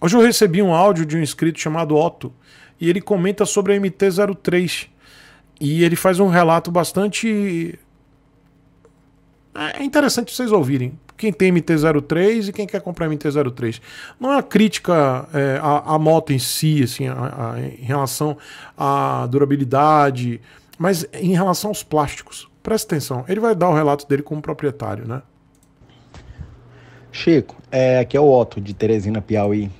Hoje eu recebi um áudio de um inscrito chamado Otto e ele comenta sobre a MT-03. E ele faz um relato bastante. É, é interessante vocês ouvirem. Quem tem MT-03 e quem quer comprar MT-03. Não é uma crítica é, à, à, moto em si, assim, a, a, em relação à durabilidade, mas em relação aos plásticos. Presta atenção, ele vai dar o relato dele como proprietário, né? Chico, é, aqui é o Otto, de Teresina, Piauí.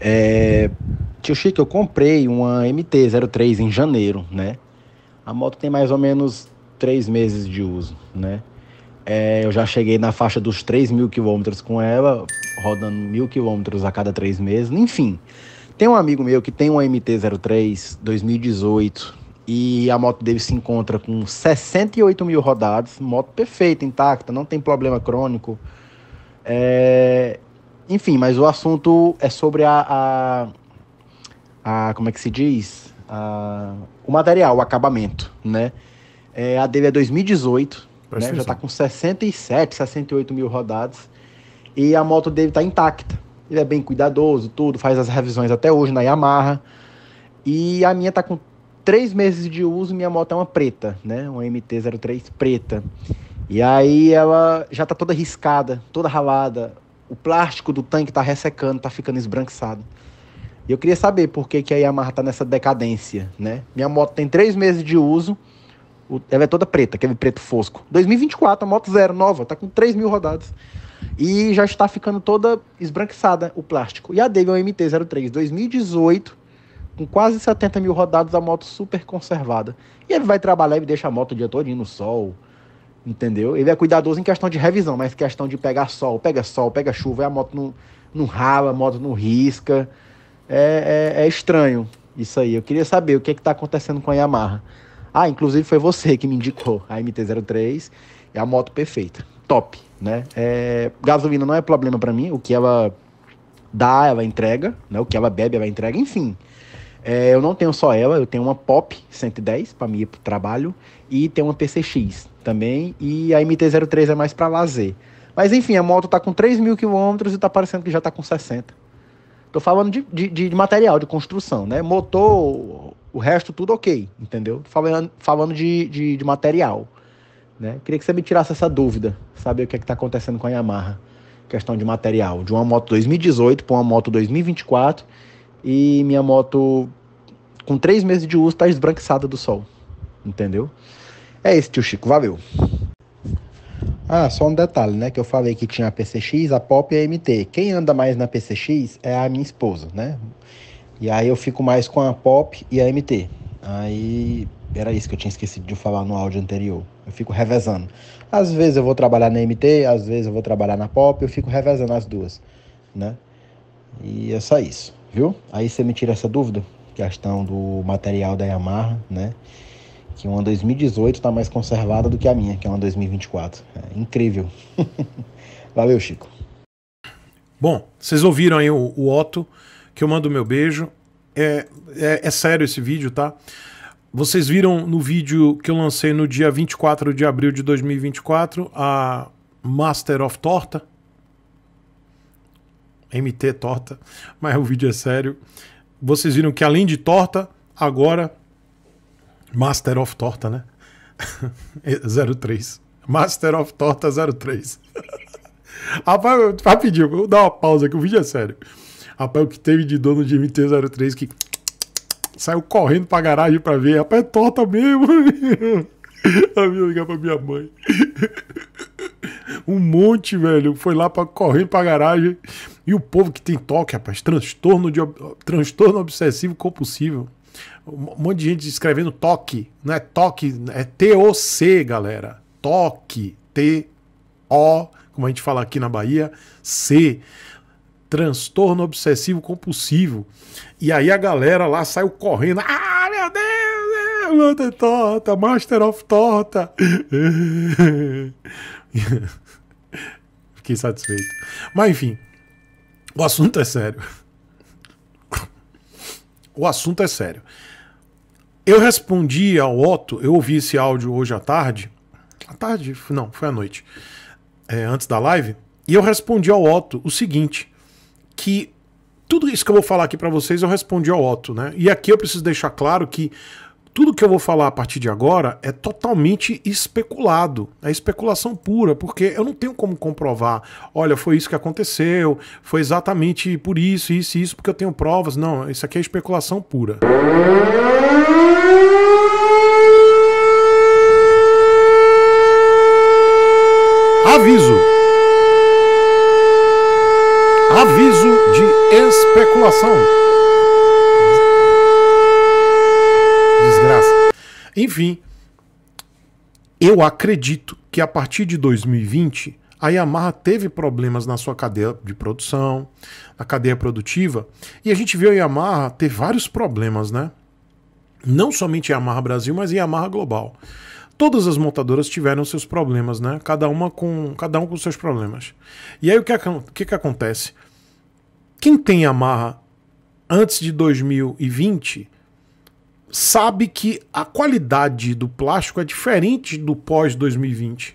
É, tio Chico, eu comprei uma MT-03 em janeiro, né? A moto tem mais ou menos três meses de uso, né? É, eu já cheguei na faixa dos 3 mil quilômetros com ela, rodando mil quilômetros a cada três meses, enfim. Tem um amigo meu que tem uma MT-03 2018 e a moto dele se encontra com 68 mil rodadas, moto perfeita, intacta, não tem problema crônico. É, enfim, mas o assunto é sobre a, a, a como é que se diz? A, o material, o acabamento, né? É, a dele é 2018, né? já está com 67, 68 mil rodadas e a moto dele está intacta. Ele é bem cuidadoso, tudo, faz as revisões até hoje na Yamaha. E a minha está com três meses de uso, minha moto é uma preta, né? Uma MT-03 preta. E aí ela já tá toda riscada, toda ralada o plástico do tanque tá ressecando, tá ficando esbranquiçado. E eu queria saber por que, que a Yamaha tá nessa decadência, né? Minha moto tem três meses de uso, ela é toda preta, aquele preto fosco. 2024, a moto zero, nova, tá com 3 mil rodadas. E já está ficando toda esbranquiçada o plástico. E a uma MT-03 2018, com quase 70 mil rodadas, a moto super conservada. E ele vai trabalhar e deixa a moto o dia todo no sol, Entendeu? Ele é cuidadoso em questão de revisão, mas questão de pegar sol, pega sol, pega chuva, a moto não, não rala, a moto não risca. É, é, é estranho isso aí. Eu queria saber o que é está acontecendo com a Yamaha. Ah, inclusive foi você que me indicou a MT-03. É a moto perfeita. Top, né? É, gasolina não é problema para mim. O que ela dá, ela entrega. Né? O que ela bebe, ela entrega. Enfim, é, eu não tenho só ela, eu tenho uma Pop 110 para mim ir pro trabalho e tenho uma PCX também e a MT-03 é mais para lazer. Mas enfim, a moto tá com 3 mil quilômetros e tá parecendo que já tá com 60. Tô falando de, de, de, material, de construção, né? Motor, o resto tudo ok, entendeu? Falando, falando de, de, de material, né? Queria que você me tirasse essa dúvida, saber o que é que tá acontecendo com a Yamaha. Questão de material, de uma moto 2018 para uma moto 2024 e minha moto, com três meses de uso, está esbranquiçada do sol. Entendeu? É isso, tio Chico. Valeu. Ah, só um detalhe, né? Que eu falei que tinha a PCX, a Pop e a MT. Quem anda mais na PCX é a minha esposa, né? E aí eu fico mais com a Pop e a MT. Aí era isso que eu tinha esquecido de falar no áudio anterior. Eu fico revezando. Às vezes eu vou trabalhar na MT, às vezes eu vou trabalhar na Pop, eu fico revezando as duas, né? E é só isso, viu? Aí você me tira essa dúvida, questão do material da Yamaha, né? Que uma 2018 está mais conservada do que a minha, que é uma 2024. É incrível. Valeu, Chico. Bom, vocês ouviram aí o, o Otto, que eu mando meu beijo. É, é, é, sério esse vídeo, tá? Vocês viram no vídeo que eu lancei no dia 24 de abril de 2024 a Master of Torta, MT torta, mas o vídeo é sério. Vocês viram que além de torta, agora Master of Torta, né? 03. Master of Torta 03. Rapaz, rapidinho, vou dar uma pausa que o vídeo é sério. Rapaz, o que teve de dono de MT-03 que saiu correndo pra garagem pra ver. Rapaz, é torta mesmo. A minha ligar pra minha mãe. Um monte, velho, foi lá pra, correr pra garagem e o povo que tem toque, rapaz, transtorno, de, transtorno obsessivo compulsivo. Um monte de gente escrevendo toque. Não é toque, é T-O-C, galera. Toque. T-O, como a gente fala aqui na Bahia, C transtorno obsessivo compulsivo. E aí a galera lá saiu correndo. Ah, meu Deus! é, Luta torta, Master of Torta. Fiquei satisfeito. Mas enfim, o assunto é sério. O assunto é sério. Eu respondi ao Otto, eu ouvi esse áudio hoje à tarde. À tarde? Não, foi à noite. É, antes da live. E eu respondi ao Otto o seguinte: que tudo isso que eu vou falar aqui para vocês eu respondi ao Otto, né? E aqui eu preciso deixar claro que tudo que eu vou falar a partir de agora é totalmente especulado, é especulação pura, porque eu não tenho como comprovar, olha, foi isso que aconteceu, foi exatamente por isso, isso e isso, porque eu tenho provas. Não, isso aqui é especulação pura. Aviso. Aviso de especulação. Enfim, eu acredito que a partir de 2020 a Yamaha teve problemas na sua cadeia de produção, na cadeia produtiva, e a gente viu a Yamaha ter vários problemas, né? Não somente a Yamaha Brasil, mas a Yamaha Global. Todas as montadoras tiveram seus problemas, né? Cada uma com cada um com seus problemas. E aí o que, o que, que acontece? Quem tem Yamaha antes de 2020 sabe que a qualidade do plástico é diferente do pós-2020.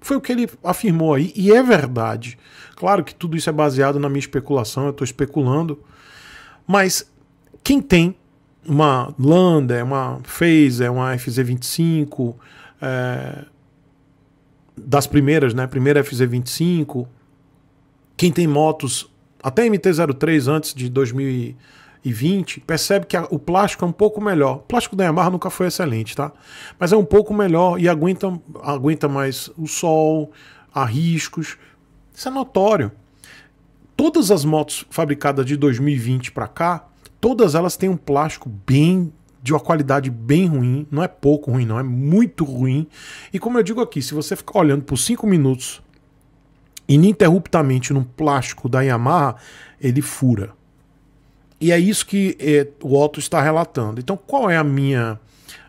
Foi o que ele afirmou aí, e é verdade. Claro que tudo isso é baseado na minha especulação, eu estou especulando. Mas quem tem uma Lander, uma Phaser, uma FZ25, é, das primeiras, né? Primeira FZ25, quem tem motos até MT-03 antes de 2000 2020, percebe que a, o plástico é um pouco melhor. O plástico da Yamaha nunca foi excelente, tá? Mas é um pouco melhor e aguenta, aguenta mais o sol, a riscos. Isso é notório. Todas as motos fabricadas de 2020 para cá, todas elas têm um plástico bem de uma qualidade bem ruim, não é pouco ruim, não, é muito ruim. E como eu digo aqui, se você ficar olhando por 5 minutos ininterruptamente no plástico da Yamaha, ele fura. E é isso que é, o Otto está relatando. Então, qual é a minha.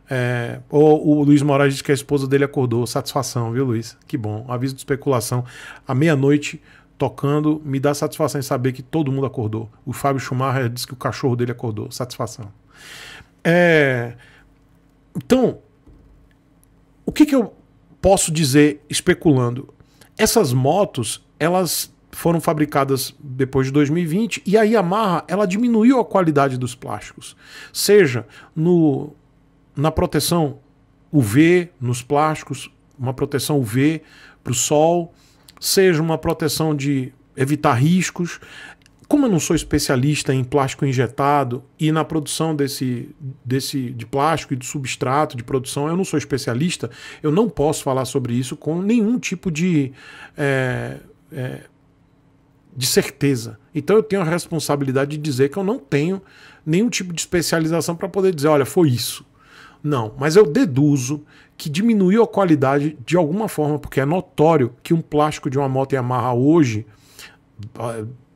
É, o Luiz Moraes diz que a esposa dele acordou. Satisfação, viu, Luiz? Que bom. Aviso de especulação. À meia-noite, tocando, me dá satisfação em saber que todo mundo acordou. O Fábio Schumacher disse que o cachorro dele acordou. Satisfação. É... Então, o que, que eu posso dizer especulando? Essas motos, elas foram fabricadas depois de 2020 e a Yamaha ela diminuiu a qualidade dos plásticos, seja no na proteção UV nos plásticos, uma proteção UV para o sol, seja uma proteção de evitar riscos. Como eu não sou especialista em plástico injetado e na produção desse, desse de plástico e de substrato de produção, eu não sou especialista, eu não posso falar sobre isso com nenhum tipo de é, é, de certeza. Então eu tenho a responsabilidade de dizer que eu não tenho nenhum tipo de especialização para poder dizer, olha, foi isso. Não, mas eu deduzo que diminuiu a qualidade de alguma forma, porque é notório que um plástico de uma moto Yamaha hoje,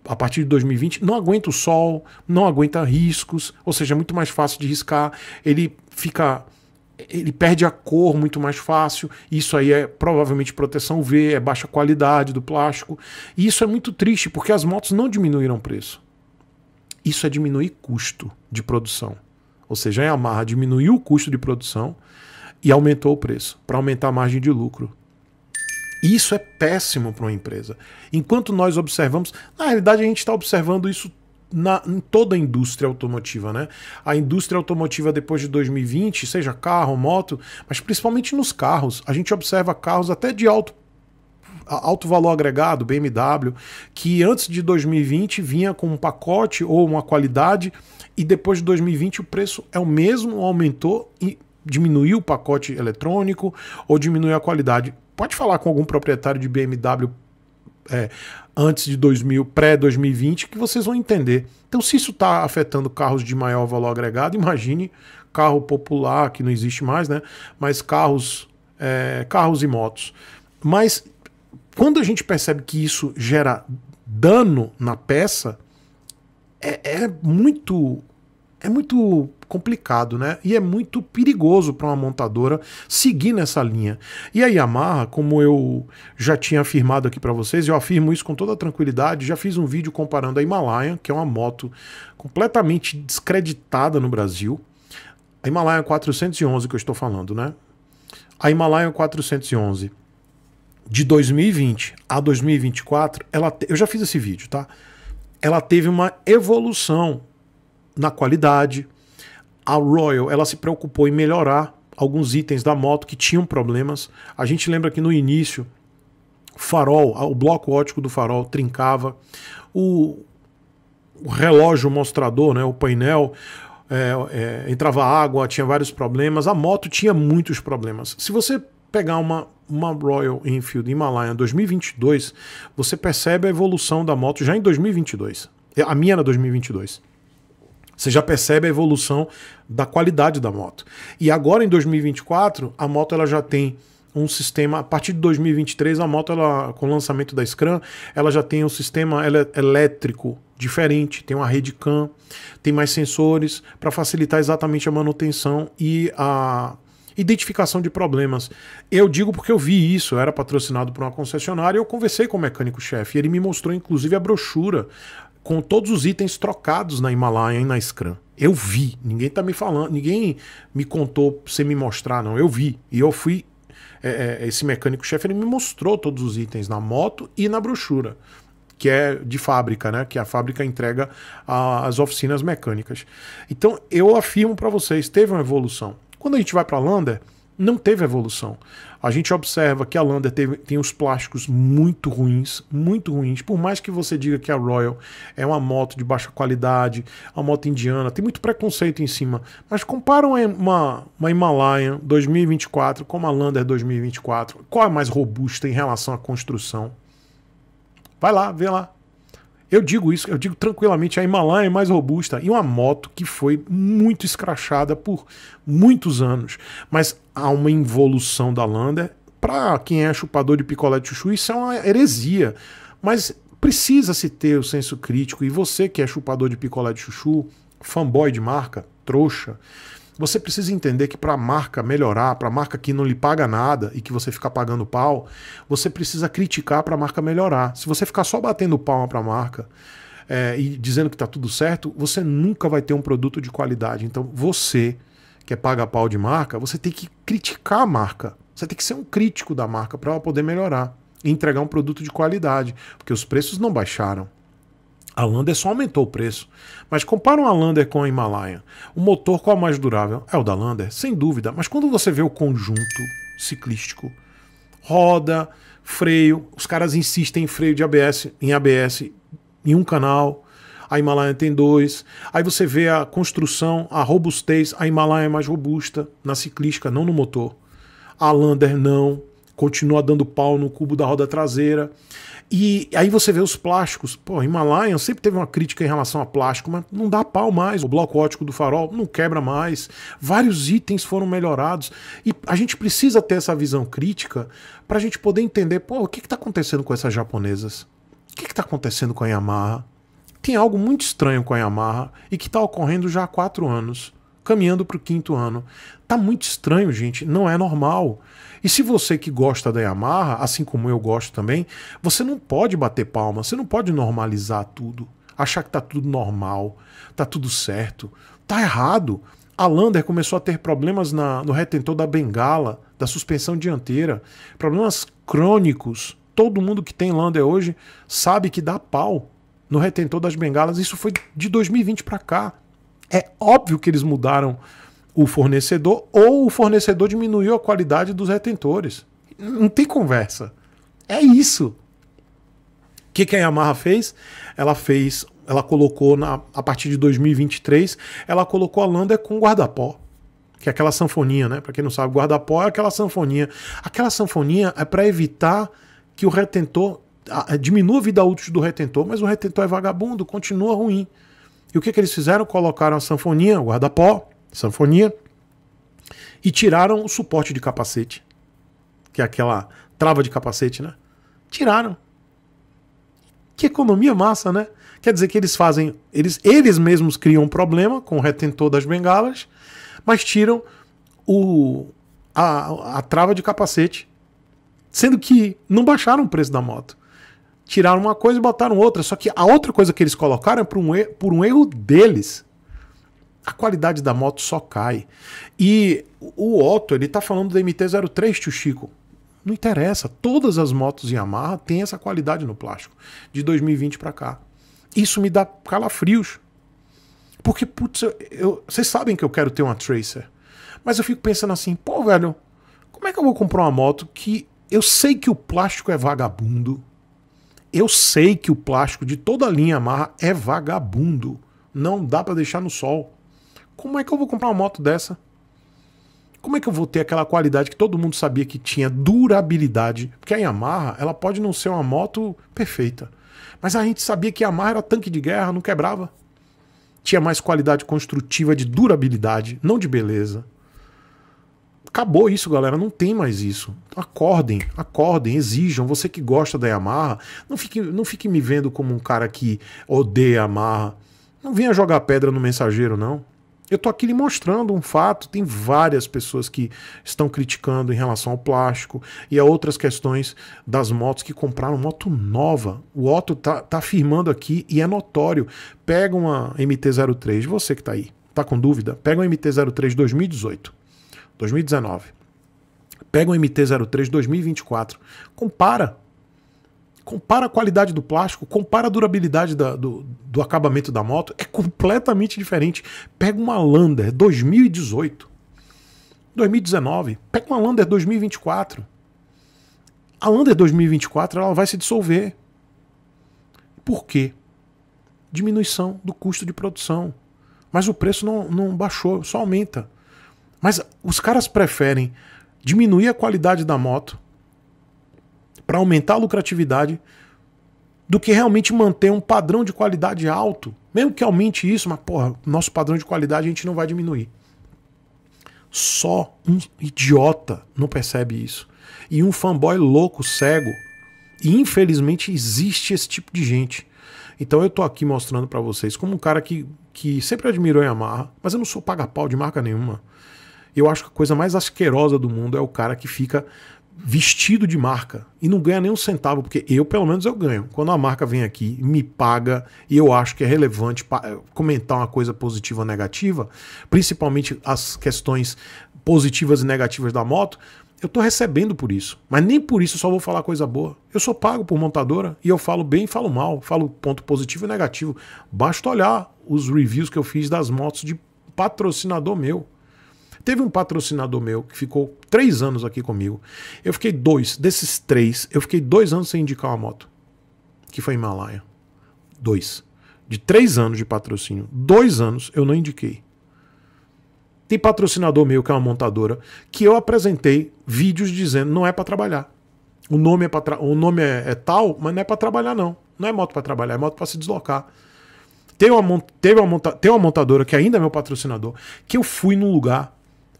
a partir de 2020, não aguenta o sol, não aguenta riscos, ou seja, é muito mais fácil de riscar, ele fica ele perde a cor muito mais fácil. Isso aí é provavelmente proteção V, é baixa qualidade do plástico. E isso é muito triste porque as motos não diminuíram preço. Isso é diminuir custo de produção. Ou seja, a Yamaha diminuiu o custo de produção e aumentou o preço para aumentar a margem de lucro. Isso é péssimo para uma empresa. Enquanto nós observamos, na realidade a gente está observando isso na, em toda a indústria automotiva, né? A indústria automotiva depois de 2020, seja carro, moto, mas principalmente nos carros, a gente observa carros até de alto alto valor agregado, BMW, que antes de 2020 vinha com um pacote ou uma qualidade e depois de 2020 o preço é o mesmo, aumentou e diminuiu o pacote eletrônico ou diminuiu a qualidade. Pode falar com algum proprietário de BMW é, antes de 2000, pré-2020, que vocês vão entender. Então, se isso está afetando carros de maior valor agregado, imagine carro popular, que não existe mais, né? Mas carros, é, carros e motos. Mas quando a gente percebe que isso gera dano na peça, é, é muito é muito complicado, né? E é muito perigoso para uma montadora seguir nessa linha. E a Yamaha, como eu já tinha afirmado aqui para vocês, eu afirmo isso com toda tranquilidade, já fiz um vídeo comparando a Himalaya, que é uma moto completamente descreditada no Brasil. A Himalaya 411 que eu estou falando, né? A Himalaya 411 de 2020 a 2024, ela te... eu já fiz esse vídeo, tá? Ela teve uma evolução na qualidade. A Royal ela se preocupou em melhorar alguns itens da moto que tinham problemas. A gente lembra que no início o farol, o bloco óptico do farol trincava, o, o relógio mostrador, né, o painel é, é, entrava água, tinha vários problemas. A moto tinha muitos problemas. Se você pegar uma, uma Royal Enfield Himalaya 2022, você percebe a evolução da moto já em 2022. É, a minha era 2022. Você já percebe a evolução da qualidade da moto. E agora em 2024, a moto ela já tem um sistema, a partir de 2023, a moto ela, com o lançamento da Scrum, ela já tem um sistema é elétrico diferente, tem uma rede Cam, tem mais sensores para facilitar exatamente a manutenção e a identificação de problemas. Eu digo porque eu vi isso, eu era patrocinado por uma concessionária, eu conversei com o mecânico-chefe, ele me mostrou inclusive a brochura com todos os itens trocados na Himalaia e na Scrum. Eu vi, ninguém tá me falando, ninguém me contou você me mostrar, não. Eu vi. E eu fui. É, é, esse mecânico-chefe ele me mostrou todos os itens na moto e na brochura, que é de fábrica, né? Que a fábrica entrega às oficinas mecânicas. Então eu afirmo para vocês, teve uma evolução. Quando a gente vai para Lander, não teve evolução. A gente observa que a Lander teve, tem os plásticos muito ruins, muito ruins. Por mais que você diga que a Royal é uma moto de baixa qualidade, a moto indiana, tem muito preconceito em cima. Mas compara uma, uma Himalayan 2024 com uma Lander 2024. Qual é mais robusta em relação à construção? Vai lá, vê lá. Eu digo isso, eu digo tranquilamente, a Himalaia é mais robusta e uma moto que foi muito escrachada por muitos anos. Mas há uma involução da Lander. Para quem é chupador de picolé de chuchu, isso é uma heresia. Mas precisa-se ter o senso crítico. E você que é chupador de picolé de chuchu, fanboy de marca, trouxa, você precisa entender que para a marca melhorar, para a marca que não lhe paga nada e que você fica pagando pau, você precisa criticar para a marca melhorar. Se você ficar só batendo palma para a marca é, e dizendo que está tudo certo, você nunca vai ter um produto de qualidade. Então você que é paga pau de marca, você tem que criticar a marca. Você tem que ser um crítico da marca para ela poder melhorar e entregar um produto de qualidade, porque os preços não baixaram. A Lander só aumentou o preço. Mas compara uma Lander com a Himalaia. O motor qual é o mais durável? É o da Lander, sem dúvida. Mas quando você vê o conjunto ciclístico, roda, freio, os caras insistem em freio de ABS, em ABS em um canal, a Himalaia tem dois. Aí você vê a construção, a robustez, a Himalaia é mais robusta na ciclística, não no motor. A Lander não continua dando pau no cubo da roda traseira. E aí você vê os plásticos. Pô, Himalayan sempre teve uma crítica em relação a plástico, mas não dá pau mais. O bloco ótico do farol não quebra mais. Vários itens foram melhorados. E a gente precisa ter essa visão crítica para a gente poder entender, pô, o que está acontecendo com essas japonesas? O que está acontecendo com a Yamaha? Tem algo muito estranho com a Yamaha e que está ocorrendo já há quatro anos caminhando para o quinto ano. Tá muito estranho, gente, não é normal. E se você que gosta da Yamaha, assim como eu gosto também, você não pode bater palma, você não pode normalizar tudo, achar que tá tudo normal, tá tudo certo. Tá errado. A Lander começou a ter problemas na, no retentor da bengala, da suspensão dianteira, problemas crônicos. Todo mundo que tem Lander hoje sabe que dá pau no retentor das bengalas. Isso foi de 2020 para cá. É óbvio que eles mudaram o fornecedor ou o fornecedor diminuiu a qualidade dos retentores. Não tem conversa. É isso. O que, que a Yamaha fez? Ela fez, ela colocou na, a partir de 2023, ela colocou a Lander com guarda-pó. Que é aquela sanfoninha, né? Para quem não sabe, guarda-pó é aquela sanfoninha. Aquela sanfoninha é para evitar que o retentor a, diminua a vida útil do retentor, mas o retentor é vagabundo, continua ruim. E o que, que eles fizeram? Colocaram a sanfonia, o guarda-pó, sanfoninha, e tiraram o suporte de capacete, que é aquela trava de capacete, né? Tiraram. Que economia massa, né? Quer dizer que eles fazem, eles, eles mesmos criam um problema com o retentor das bengalas, mas tiram o, a, a trava de capacete, sendo que não baixaram o preço da moto tiraram uma coisa e botaram outra. Só que a outra coisa que eles colocaram é por um, erro, por um erro deles. A qualidade da moto só cai. E o Otto, ele tá falando da MT-03, tio Chico. Não interessa, todas as motos Yamaha têm essa qualidade no plástico, de 2020 para cá. Isso me dá calafrios. Porque, putz, eu, vocês sabem que eu quero ter uma Tracer. Mas eu fico pensando assim, pô, velho, como é que eu vou comprar uma moto que eu sei que o plástico é vagabundo, eu sei que o plástico de toda a linha Yamaha é vagabundo. Não dá para deixar no sol. Como é que eu vou comprar uma moto dessa? Como é que eu vou ter aquela qualidade que todo mundo sabia que tinha durabilidade? Porque a Yamaha, ela pode não ser uma moto perfeita, mas a gente sabia que a Yamaha era tanque de guerra, não quebrava. Tinha mais qualidade construtiva de durabilidade, não de beleza. Acabou isso, galera. Não tem mais isso. Acordem, acordem, exijam. Você que gosta da Yamaha, não fique, não fique me vendo como um cara que odeia a Yamaha. Não venha jogar pedra no mensageiro, não. Eu tô aqui lhe mostrando um fato. Tem várias pessoas que estão criticando em relação ao plástico e a outras questões das motos que compraram moto nova. O Otto tá, tá afirmando aqui e é notório. Pega uma MT-03, você que tá aí, tá com dúvida? Pega uma MT-03 2018. 2019. Pega um MT-03 2024, compara. Compara a qualidade do plástico, compara a durabilidade da, do, do acabamento da moto, é completamente diferente. Pega uma Lander 2018, 2019, pega uma Lander 2024. A Lander 2024 ela vai se dissolver. Por quê? Diminuição do custo de produção. Mas o preço não, não baixou, só aumenta. Mas os caras preferem diminuir a qualidade da moto para aumentar a lucratividade do que realmente manter um padrão de qualidade alto. Mesmo que aumente isso, mas porra, nosso padrão de qualidade a gente não vai diminuir. Só um idiota não percebe isso. E um fanboy louco, cego. E infelizmente existe esse tipo de gente. Então eu tô aqui mostrando para vocês como um cara que, que sempre admirou a Yamaha, mas eu não sou paga-pau de marca nenhuma. Eu acho que a coisa mais asquerosa do mundo é o cara que fica vestido de marca e não ganha nem um centavo, porque eu, pelo menos, eu ganho. Quando a marca vem aqui, me paga e eu acho que é relevante eh, comentar uma coisa positiva ou negativa, principalmente as questões positivas e negativas da moto, eu estou recebendo por isso. Mas nem por isso eu só vou falar coisa boa. Eu sou pago por montadora e eu falo bem e falo mal, falo ponto positivo e negativo. Basta olhar os reviews que eu fiz das motos de patrocinador meu. Teve um patrocinador meu que ficou três anos aqui comigo. Eu fiquei dois, desses três, eu fiquei dois anos sem indicar uma moto. Que foi Himalaia. Dois. De três anos de patrocínio, dois anos eu não indiquei. Tem patrocinador meu, que é uma montadora, que eu apresentei vídeos dizendo não é para trabalhar. O nome, é, tra o nome é, é tal, mas não é para trabalhar, não. Não é moto para trabalhar, é moto para se deslocar. Tem uma, tem, uma monta tem uma montadora que ainda é meu patrocinador, que eu fui num lugar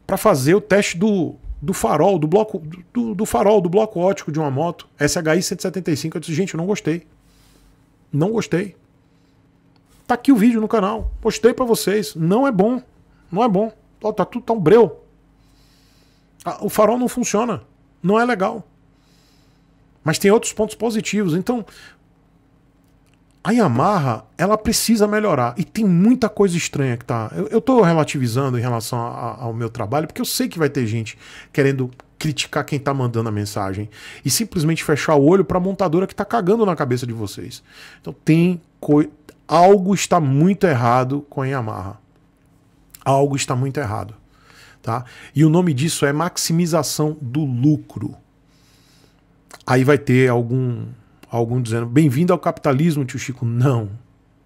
para fazer o teste do, do farol, do bloco do, do, farol, do bloco ótico de uma moto, SHI 175. Eu disse, gente, eu não gostei. Não gostei. Tá aqui o vídeo no canal. Postei para vocês. Não é bom. Não é bom. Ó, tá tudo tão tá breu. Ah, o farol não funciona. Não é legal. Mas tem outros pontos positivos. Então, a Yamaha, ela precisa melhorar. E tem muita coisa estranha que tá. Eu, estou relativizando em relação a, a, ao meu trabalho, porque eu sei que vai ter gente querendo criticar quem tá mandando a mensagem e simplesmente fechar o olho para a montadora que tá cagando na cabeça de vocês. Então tem algo está muito errado com a Yamaha. Algo está muito errado, tá? E o nome disso é maximização do lucro. Aí vai ter algum Algum dizendo: bem-vindo ao capitalismo, tio Chico. Não,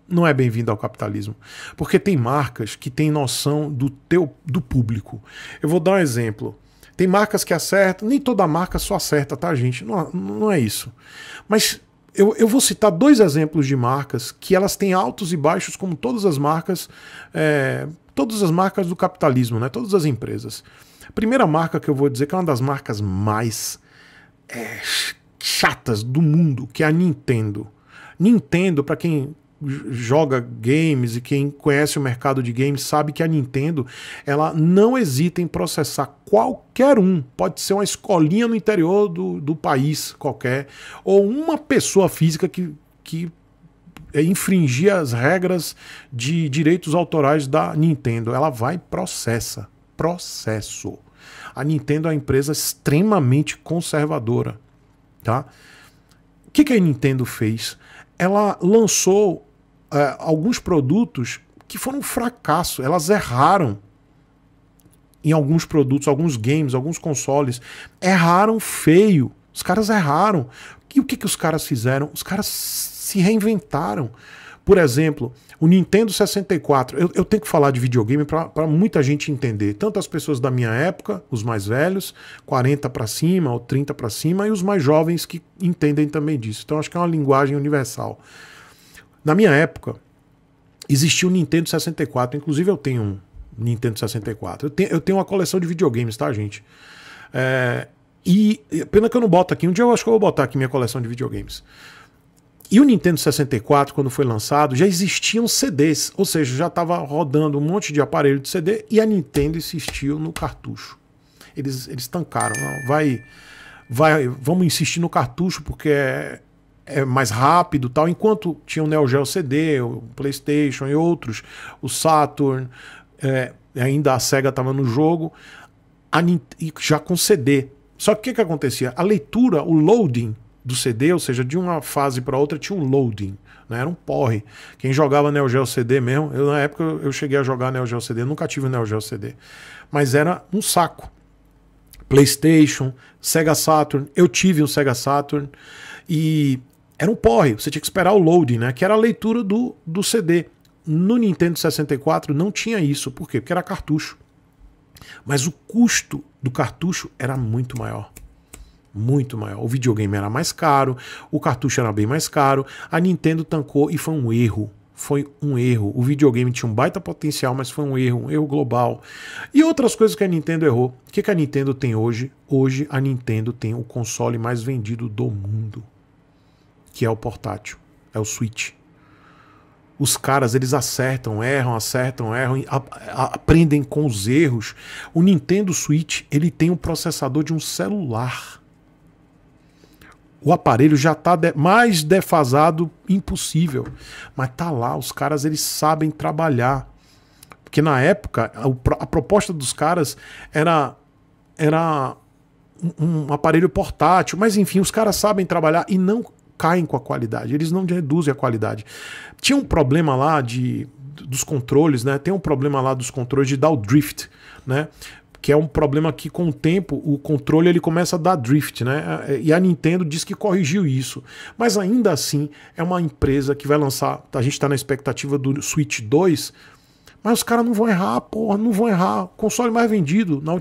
não é bem-vindo ao capitalismo. Porque tem marcas que têm noção do teu do público. Eu vou dar um exemplo. Tem marcas que acertam, nem toda marca só acerta, tá, gente? Não, não é isso. Mas eu, eu, vou citar dois exemplos de marcas que elas têm altos e baixos, como todas as marcas, é, todas as marcas do capitalismo, né? Todas as empresas. A primeira marca que eu vou dizer que é uma das marcas mais é, chatas do mundo, que é a Nintendo. Nintendo, para quem joga games e quem conhece o mercado de games sabe que a Nintendo ela não hesita em processar qualquer um. Pode ser uma escolinha no interior do, do país qualquer, ou uma pessoa física que, que é, infringir as regras de direitos autorais da Nintendo. Ela vai e processa. Processo. A Nintendo é uma empresa extremamente conservadora. Tá? O que, que a Nintendo fez? Ela lançou é, alguns produtos que foram um fracasso. Elas erraram em alguns produtos, alguns games, alguns consoles. Erraram feio. Os caras erraram. E o que, que os caras fizeram? Os caras se reinventaram. Por exemplo, o Nintendo 64, eu, eu tenho que falar de videogame para muita gente entender. Tanto as pessoas da minha época, os mais velhos, 40 para cima ou 30 para cima, e os mais jovens que entendem também disso. Então acho que é uma linguagem universal. Na minha época, existia o Nintendo 64, inclusive eu tenho um Nintendo 64. Eu tenho, eu tenho uma coleção de videogames, tá, gente? É, e pena que eu não boto aqui. Um dia eu acho que eu vou botar aqui minha coleção de videogames. E o Nintendo 64, quando foi lançado, já existiam CDs, ou seja, já estava rodando um monte de aparelho de CD e a Nintendo insistiu no cartucho. Eles, eles tancaram, não, vai, vai, vamos insistir no cartucho porque é, é mais rápido tal. Enquanto tinha o Neo Geo CD, o PlayStation e outros, o Saturn, é, ainda a Sega estava no jogo, a, já com CD. Só que o que, que acontecia? A leitura, o loading do CD, ou seja, de uma fase para outra tinha um loading, né? Era um porre. Quem jogava Neo Geo CD mesmo, eu na época eu cheguei a jogar Neo Geo CD, nunca tive Neo Geo CD, mas era um saco. PlayStation, Sega Saturn, eu tive um Sega Saturn e era um porre, você tinha que esperar o loading, né? Que era a leitura do, do CD. No Nintendo 64 não tinha isso, por quê? Porque era cartucho. Mas o custo do cartucho era muito maior muito maior. O videogame era mais caro, o cartucho era bem mais caro, a Nintendo tancou e foi um erro. Foi um erro. O videogame tinha um baita potencial, mas foi um erro, um erro global. E outras coisas que a Nintendo errou. O que, que a Nintendo tem hoje? Hoje a Nintendo tem o console mais vendido do mundo, que é o portátil, é o Switch os caras eles acertam, erram, acertam, erram, aprendem com os erros. O Nintendo Switch ele tem um processador de um celular o aparelho já está de mais defasado impossível. Mas tá lá, os caras eles sabem trabalhar. Porque na época a, a proposta dos caras era era um, um aparelho portátil, mas enfim, os caras sabem trabalhar e não caem com a qualidade, eles não reduzem a qualidade. Tinha um problema lá de dos controles, né? Tem um problema lá dos controles de dar o drift, né? que é um problema que com o tempo o controle ele começa a dar drift, né? E a Nintendo diz que corrigiu isso, mas ainda assim é uma empresa que vai lançar, a gente está na expectativa do Switch 2, mas os caras não vão errar, porra, não vão errar. console mais vendido na,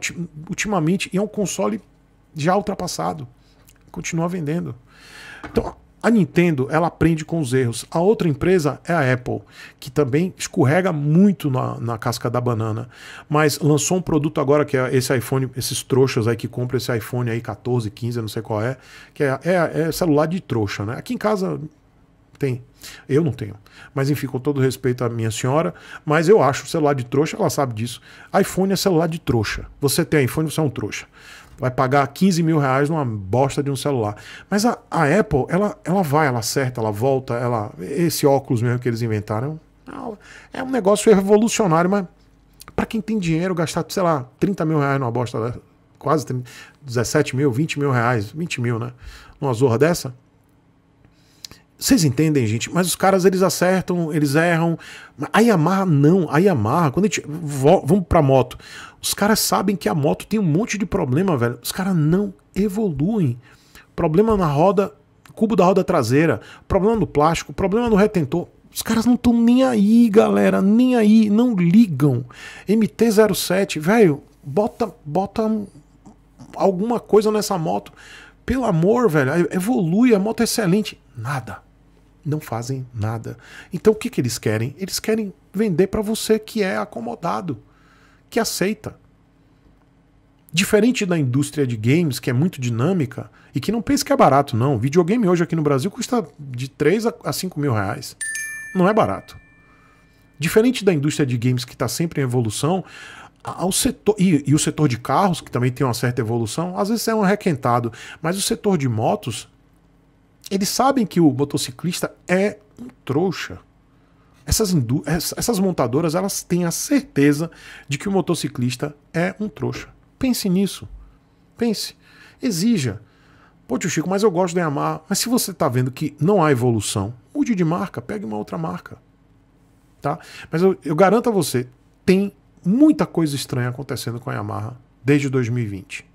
ultimamente e é um console já ultrapassado. Continua vendendo. Então, a Nintendo ela aprende com os erros. A outra empresa é a Apple, que também escorrega muito na, na casca da banana. Mas lançou um produto agora que é esse iPhone, esses trouxas aí que compram esse iPhone aí 14, 15, não sei qual é, que é, é, é celular de trouxa, né? Aqui em casa tem. Eu não tenho. Mas enfim, com todo respeito à minha senhora, mas eu acho celular de trouxa, ela sabe disso. iPhone é celular de trouxa. Você tem iPhone, você é um trouxa vai pagar 15 mil reais numa bosta de um celular. Mas a, a Apple, ela, ela vai, ela acerta, ela volta, ela esse óculos mesmo que eles inventaram é um é negócio revolucionário, mas para quem tem dinheiro, gastar, sei lá, 30 mil reais numa bosta quase 30, 17 mil, 20 mil reais, 20 mil, né? Numa zorra dessa, vocês entendem, gente? Mas os caras, eles acertam, eles erram. A Yamaha não. A Yamaha, quando a gente. Vamos pra moto. Os caras sabem que a moto tem um monte de problema, velho. Os caras não evoluem. Problema na roda, cubo da roda traseira, problema no plástico, problema no retentor. Os caras não estão nem aí, galera, nem aí, não ligam. MT-07, velho, bota, bota alguma coisa nessa moto. Pelo amor, velho, evolui, a moto é excelente. Nada não fazem nada. Então o que, que eles querem? Eles querem vender para você que é acomodado, que aceita. Diferente da indústria de games, que é muito dinâmica, e que não pense que é barato, não. Videogame hoje aqui no Brasil custa de 3 a 5 mil reais. Não é barato. Diferente da indústria de games que está sempre em evolução, ao setor e, e, o setor de carros, que também tem uma certa evolução, às vezes é um requentado, mas o setor de motos eles sabem que o motociclista é um trouxa. Essas, essas montadoras elas têm a certeza de que o motociclista é um trouxa. Pense nisso. Pense. Exija. Pô, tio Chico, mas eu gosto da Yamaha. Mas se você está vendo que não há evolução, mude de marca, pegue uma outra marca. Tá? Mas eu, eu garanto a você, tem muita coisa estranha acontecendo com a Yamaha desde 2020.